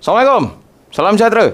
Assalamualaikum. Salam sejahtera.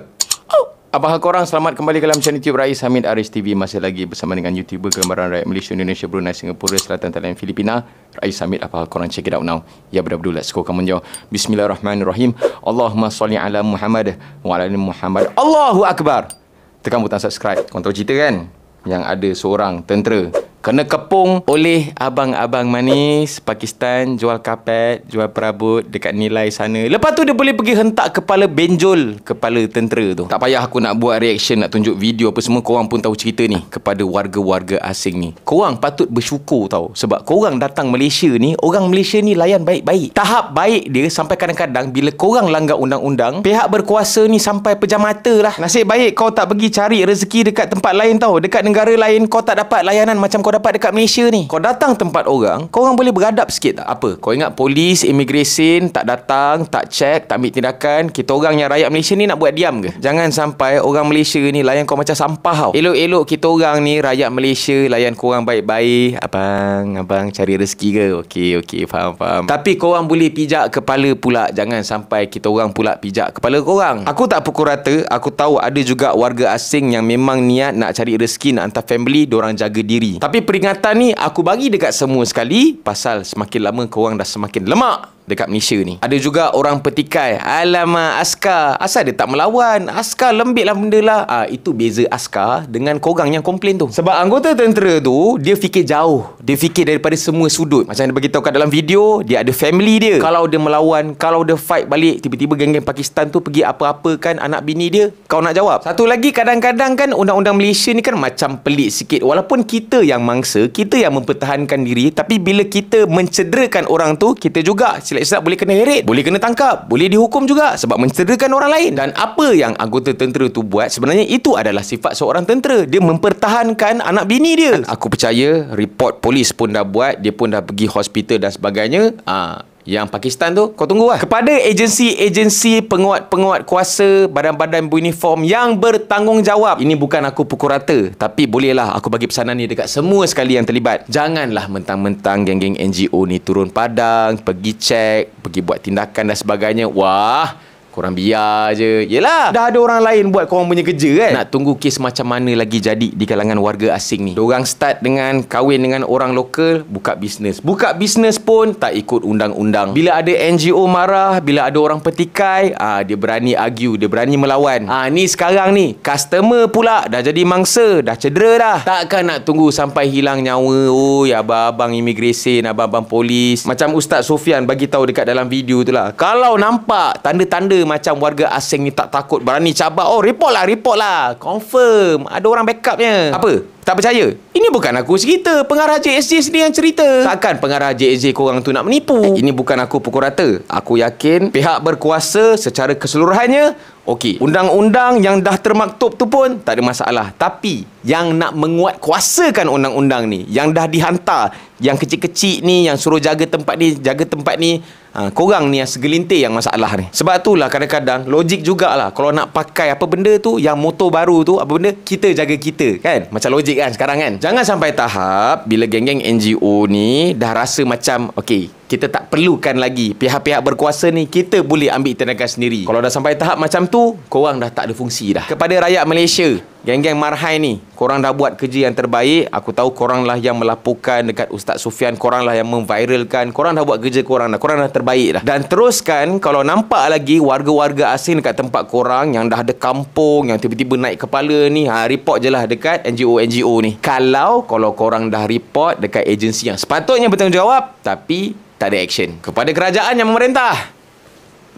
Apa hal korang? Selamat kembali ke dalam channel YouTube Rais Hamid Aris TV. Masih lagi bersama dengan YouTuber Gambaran Rakyat Malaysia, Indonesia, Brunei, Singapura, Selatan, Thailand, Filipina. Rais Hamid, apa hal korang? Check it out now. Ya, benar betul. Let's go. Come on, Bismillahirrahmanirrahim. Allahumma salli ala Muhammad wa ala Muhammad. Allahu Akbar. Tekan butang subscribe. Kau tahu cerita kan? Yang ada seorang tentera kena kepung oleh abang-abang manis Pakistan jual kapet jual perabot dekat nilai sana lepas tu dia boleh pergi hentak kepala benjol kepala tentera tu tak payah aku nak buat reaction nak tunjuk video apa semua korang pun tahu cerita ni kepada warga-warga asing ni korang patut bersyukur tau sebab korang datang Malaysia ni orang Malaysia ni layan baik-baik tahap baik dia sampai kadang-kadang bila korang langgar undang-undang pihak berkuasa ni sampai pejam mata lah nasib baik kau tak pergi cari rezeki dekat tempat lain tau dekat negara lain kau tak dapat layanan macam kau dapat dekat Malaysia ni Kau datang tempat orang Kau orang boleh beradab sikit tak? Apa? Kau ingat polis, immigration Tak datang, tak cek tak ambil tindakan Kita orang yang rakyat Malaysia ni nak buat diam ke? Jangan sampai orang Malaysia ni layan kau macam sampah tau Elok-elok kita orang ni rakyat Malaysia Layan kau orang baik-baik Abang, abang cari rezeki ke? Okey, okey, faham, faham Tapi kau orang boleh pijak kepala pula Jangan sampai kita orang pula pijak kepala kau orang Aku tak pukul rata Aku tahu ada juga warga asing yang memang niat nak cari rezeki Nak hantar family, diorang jaga diri Tapi peringatan ni aku bagi dekat semua sekali pasal semakin lama kau orang dah semakin lemak dekat Malaysia ni. Ada juga orang petikai, alamak Aska, asal dia tak melawan? Aska lembiklah lah benda lah. Ah, itu beza Aska dengan korang yang komplain tu. Sebab anggota tentera tu, dia fikir jauh. Dia fikir daripada semua sudut. Macam dia beritahu kat dalam video, dia ada family dia. Kalau dia melawan, kalau dia fight balik, tiba-tiba geng-geng Pakistan tu pergi apa apa kan anak bini dia, kau nak jawab? Satu lagi, kadang-kadang kan undang-undang Malaysia ni kan macam pelik sikit. Walaupun kita yang mangsa, kita yang mempertahankan diri, tapi bila kita mencederakan orang tu, kita juga sila tidak silap boleh kena heret, boleh kena tangkap, boleh dihukum juga sebab mencederakan orang lain. Dan apa yang anggota tentera tu buat sebenarnya itu adalah sifat seorang tentera. Dia mempertahankan anak bini dia. Dan aku percaya report polis pun dah buat, dia pun dah pergi hospital dan sebagainya. Ah, yang Pakistan tu kau tunggu lah kepada agensi-agensi penguat-penguat kuasa badan-badan uniform yang bertanggungjawab ini bukan aku pukul rata tapi bolehlah aku bagi pesanan ni dekat semua sekali yang terlibat janganlah mentang-mentang geng-geng NGO ni turun padang pergi cek pergi buat tindakan dan sebagainya wah Korang biar je Yelah Dah ada orang lain buat korang punya kerja kan Nak tunggu kes macam mana lagi jadi Di kalangan warga asing ni Diorang start dengan kawin dengan orang lokal Buka bisnes Buka bisnes pun Tak ikut undang-undang Bila ada NGO marah Bila ada orang petikai ah Dia berani argue Dia berani melawan ah Ni sekarang ni Customer pula Dah jadi mangsa Dah cedera dah Takkan nak tunggu sampai hilang nyawa Ya, abang-abang imigresen Abang-abang polis Macam Ustaz Sofian bagi tahu dekat dalam video tu lah Kalau nampak Tanda-tanda macam warga asing ni tak takut berani cabar oh report lah report lah confirm ada orang backupnya apa tak percaya? Ini bukan aku cerita. Pengarah JSJ sendiri yang cerita. Takkan pengarah JSJ korang tu nak menipu? Ini bukan aku pukul rata. Aku yakin pihak berkuasa secara keseluruhannya, okey. Undang-undang yang dah termaktub tu pun tak ada masalah. Tapi yang nak menguat kuasakan undang-undang ni, yang dah dihantar, yang kecil-kecil ni, yang suruh jaga tempat ni, jaga tempat ni, Ha, korang ni yang segelintir yang masalah ni Sebab tu lah kadang-kadang Logik jugalah Kalau nak pakai apa benda tu Yang motor baru tu Apa benda Kita jaga kita kan Macam logik kan sekarang kan Jangan sampai tahap Bila geng-geng NGO ni Dah rasa macam Okay kita tak perlukan lagi pihak-pihak berkuasa ni kita boleh ambil tenaga sendiri kalau dah sampai tahap macam tu korang dah tak ada fungsi dah kepada rakyat Malaysia Geng-geng marhai ni, korang dah buat kerja yang terbaik. Aku tahu korang lah yang melapukan dekat Ustaz Sufian. Korang lah yang memviralkan. Korang dah buat kerja korang dah. Korang dah terbaik dah. Dan teruskan, kalau nampak lagi warga-warga asing dekat tempat korang yang dah ada kampung, yang tiba-tiba naik kepala ni, ha, report je lah dekat NGO-NGO ni. Kalau, kalau korang dah report dekat agensi yang sepatutnya bertanggungjawab, tapi tak ada action. Kepada kerajaan yang memerintah.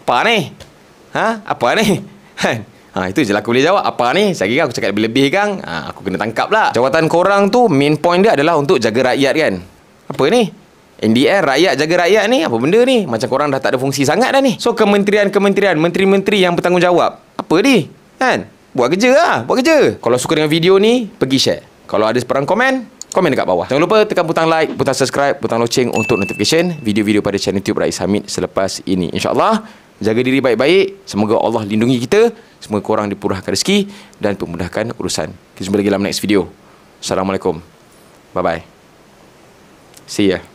Apa ni? Ha? Apa ni? Ha? Ha, itu je lah aku boleh jawab. Apa ni? Saya kira aku cakap lebih-lebih kan. Ha, aku kena tangkap lah. Jawatan korang tu, main point dia adalah untuk jaga rakyat kan. Apa ni? NDR, rakyat jaga rakyat ni. Apa benda ni? Macam korang dah tak ada fungsi sangat dah ni. So, kementerian-kementerian, menteri-menteri yang bertanggungjawab. Apa ni? Kan? Buat kerja lah. Buat kerja. Kalau suka dengan video ni, pergi share. Kalau ada seorang komen, komen dekat bawah. Jangan lupa tekan butang like, butang subscribe, butang loceng untuk notification video-video pada channel YouTube Rais Hamid selepas ini. InsyaAllah jaga diri baik-baik semoga Allah lindungi kita semoga korang dipurahkan rezeki dan pemudahkan urusan kita jumpa lagi dalam next video Assalamualaikum bye-bye see ya